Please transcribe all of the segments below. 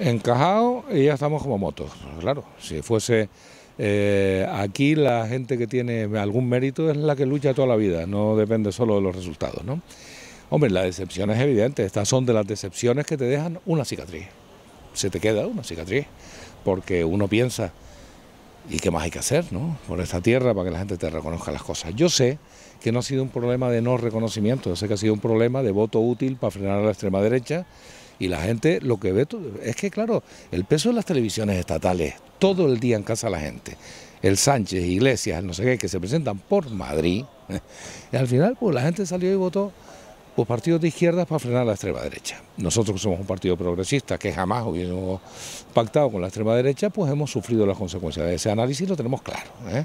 encajado y ya estamos como motos. Claro, si fuese eh, aquí la gente que tiene algún mérito es la que lucha toda la vida, no depende solo de los resultados, ¿no? Hombre, la decepción es evidente, estas son de las decepciones que te dejan una cicatriz. Se te queda una cicatriz, porque uno piensa, ¿y qué más hay que hacer, no? Por esta tierra para que la gente te reconozca las cosas. Yo sé que no ha sido un problema de no reconocimiento, yo sé que ha sido un problema de voto útil para frenar a la extrema derecha y la gente lo que ve es que, claro, el peso de las televisiones estatales, todo el día en casa la gente, el Sánchez, Iglesias, no sé qué, que se presentan por Madrid, y al final pues la gente salió y votó por partidos de izquierdas para frenar la extrema derecha. Nosotros que somos un partido progresista, que jamás hubiéramos pactado con la extrema derecha, pues hemos sufrido las consecuencias de ese análisis, lo tenemos claro. ¿eh?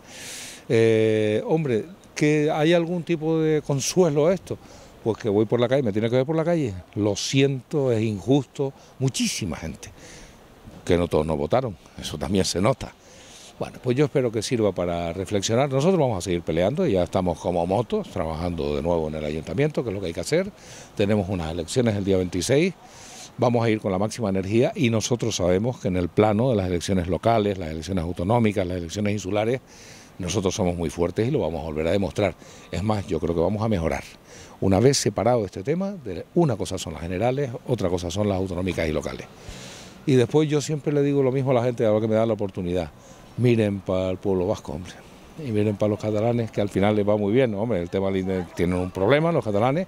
Eh, hombre, que hay algún tipo de consuelo a esto pues que voy por la calle, me tiene que ver por la calle. Lo siento, es injusto, muchísima gente, que no todos nos votaron, eso también se nota. Bueno, pues yo espero que sirva para reflexionar. Nosotros vamos a seguir peleando, ya estamos como motos, trabajando de nuevo en el ayuntamiento, que es lo que hay que hacer. Tenemos unas elecciones el día 26, vamos a ir con la máxima energía y nosotros sabemos que en el plano de las elecciones locales, las elecciones autonómicas, las elecciones insulares, nosotros somos muy fuertes y lo vamos a volver a demostrar. Es más, yo creo que vamos a mejorar. Una vez separado este tema, una cosa son las generales, otra cosa son las autonómicas y locales. Y después yo siempre le digo lo mismo a la gente, ahora que me da la oportunidad. Miren para el pueblo vasco, hombre. Y miren para los catalanes, que al final les va muy bien, hombre. El tema tiene un problema los catalanes,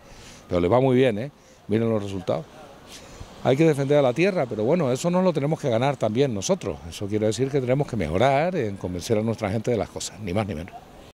pero les va muy bien, ¿eh? Miren los resultados hay que defender a la tierra, pero bueno, eso no lo tenemos que ganar también nosotros. Eso quiere decir que tenemos que mejorar en convencer a nuestra gente de las cosas, ni más ni menos.